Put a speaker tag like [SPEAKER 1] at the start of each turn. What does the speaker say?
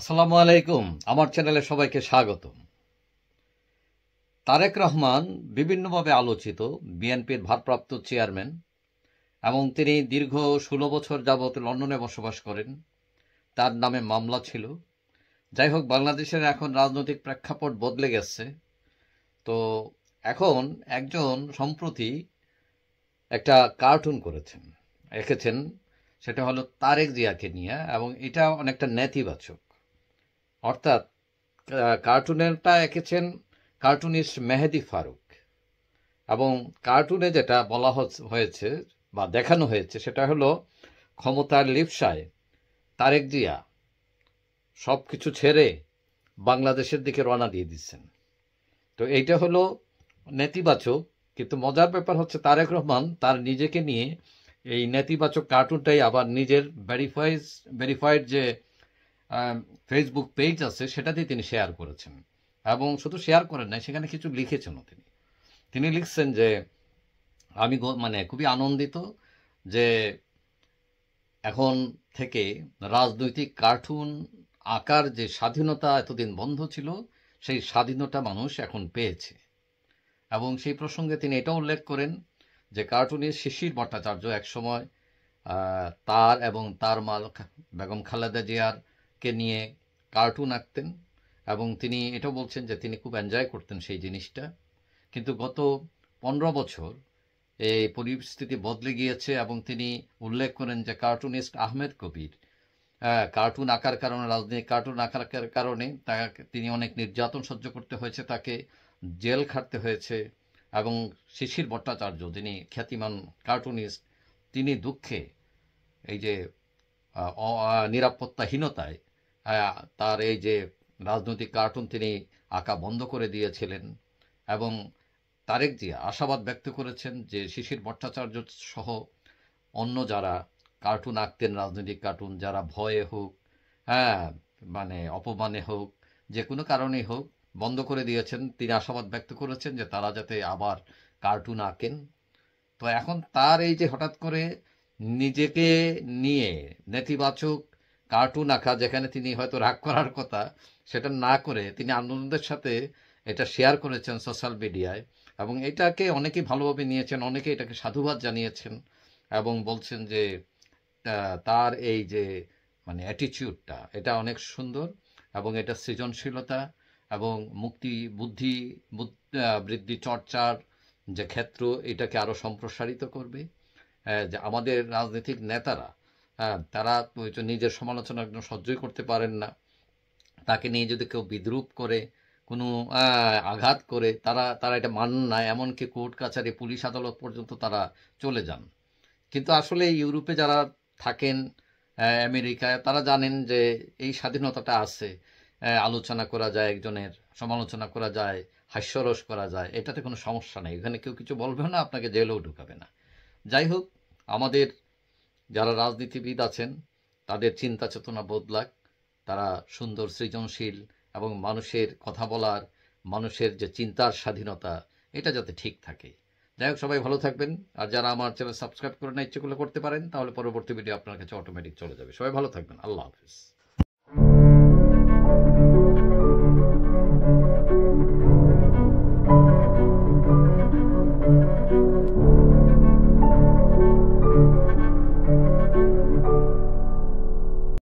[SPEAKER 1] আসসালামু আলাইকুম আমার চ্যানেলে সবাইকে স্বাগত তারেক রহমান বিভিন্নভাবে আলোচিত বিএনপির ভারপ্রাপ্ত চেয়ারম্যান এবং তিনি দীর্ঘ ষোলো বছর যাবৎ লন্ডনে বসবাস করেন তার নামে মামলা ছিল যাই হোক বাংলাদেশের এখন রাজনৈতিক প্রেক্ষাপট বদলে গেছে তো এখন একজন সম্প্রতি একটা কার্টুন করেছেন এঁকেছেন সেটা হলো তারেক জিয়াকে নিয়ে এবং এটা অনেকটা নেতিবাচক অর্থাৎ কার্টুনেরটা এঁকেছেন কার্টুনিস্ট মেহেদি ফারুক এবং কার্টুনে যেটা বলা হয়েছে বা দেখানো হয়েছে সেটা হলো ক্ষমতার লিপসায় তারেক জিয়া সব কিছু ছেড়ে বাংলাদেশের দিকে রওনা দিয়ে দিচ্ছেন তো এইটা হলো নেতিবাচক কিন্তু মজার ব্যাপার হচ্ছে তারেক রহমান তার নিজেকে নিয়ে এই নেতিবাচক কার্টুনটাই আবার নিজের ভেরিফাইজ ভেরিফাইড যে ফেসবুক পেজ আছে সেটাতে তিনি শেয়ার করেছেন এবং শুধু শেয়ার করেন নাই সেখানে কিছু লিখেছেনও তিনি তিনি লিখছেন যে আমি মানে খুবই আনন্দিত যে এখন থেকে রাজনৈতিক কার্টুন আঁকার যে স্বাধীনতা এতদিন বন্ধ ছিল সেই স্বাধীনতা মানুষ এখন পেয়েছে এবং সেই প্রসঙ্গে তিনি এটাও উল্লেখ করেন যে কার্টুনের শিশির ভট্টাচার্য এক সময় তার এবং তার মাল বেগম খালেদা জিয়ার কে নিয়ে কার্টুন আঁকতেন এবং তিনি এটাও বলছেন যে তিনি খুব এনজয় করতেন সেই জিনিসটা কিন্তু গত পনেরো বছর এই পরিস্থিতি বদলে গিয়েছে এবং তিনি উল্লেখ করেন যে কার্টুনিস্ট আহমেদ কবির কার্টুন আঁকার কারণে রাজনীতি কার্টুন আঁকার কারণে তাকে তিনি অনেক নির্যাতন সহ্য করতে হয়েছে তাকে জেল খাটতে হয়েছে এবং শিশির ভট্টাচার্য যিনি খ্যাতিমান কার্টুনিস্ট তিনি দুঃখে এই যে নিরাপত্তাহীনতায় হ্যাঁ, তার এই যে রাজনৈতিক কার্টুন তিনি আঁকা বন্ধ করে দিয়েছিলেন এবং তারেক জিয়া আশাবাদ ব্যক্ত করেছেন যে শিশির ভট্টাচার্য সহ অন্য যারা কার্টুন আঁকতেন রাজনৈতিক কার্টুন যারা ভয়ে হোক হ্যাঁ মানে অপমানে হোক যে কোনো কারণেই হোক বন্ধ করে দিয়েছেন তিনি আশাবাদ ব্যক্ত করেছেন যে তারা যাতে আবার কার্টুন আঁকেন তো এখন তার এই যে হঠাৎ করে নিজেকে নিয়ে নেতিবাচক কার্টুন আঁকা যেখানে তিনি হয়তো রাগ করার কথা সেটা না করে তিনি আনন্দের সাথে এটা শেয়ার করেছেন সোশ্যাল মিডিয়ায় এবং এটাকে অনেকেই ভালোভাবে নিয়েছেন অনেকে এটাকে সাধুবাদ জানিয়েছেন এবং বলছেন যে তার এই যে মানে অ্যাটিচিউডটা এটা অনেক সুন্দর এবং এটা সৃজনশীলতা এবং মুক্তি বুদ্ধি বৃদ্ধি চর্চার যে ক্ষেত্র এটাকে আরও সম্প্রসারিত করবে যে আমাদের রাজনৈতিক নেতারা হ্যাঁ তারা নিজের সমালোচনা একদম সহ্যই করতে পারেন না তাকে নিয়ে যদি কেউ বিদ্রুপ করে কোনো আঘাত করে তারা তারা এটা মান না এমনকি কোর্ট কাছারি পুলিশ আদালত পর্যন্ত তারা চলে যান কিন্তু আসলে ইউরোপে যারা থাকেন আমেরিকায় তারা জানেন যে এই স্বাধীনতাটা আছে আলোচনা করা যায় একজনের সমালোচনা করা যায় হাস্যরস করা যায় এটাতে কোনো সমস্যা নেই এখানে কেউ কিছু বলবে না আপনাকে জেলেও ঢুকাবে না যাই হোক আমাদের যারা রাজনীতিবিদ আছেন তাদের চিন্তা চেতনা বদলাক তারা সুন্দর সৃজনশীল এবং মানুষের কথা বলার মানুষের যে চিন্তার স্বাধীনতা এটা যাতে ঠিক থাকে যাই হোক সবাই ভালো থাকবেন আর যারা আমার চ্যানেল সাবস্ক্রাইব করে না ইচ্ছেগুলো করতে পারেন তাহলে পরবর্তী ভিডিও আপনার কাছে অটোমেটিক চলে যাবে সবাই ভালো থাকবেন আল্লাহ হাফিজ